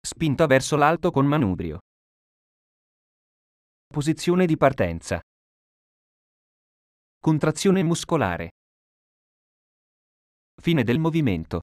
Spinta verso l'alto con manubrio. Posizione di partenza. Contrazione muscolare. Fine del movimento.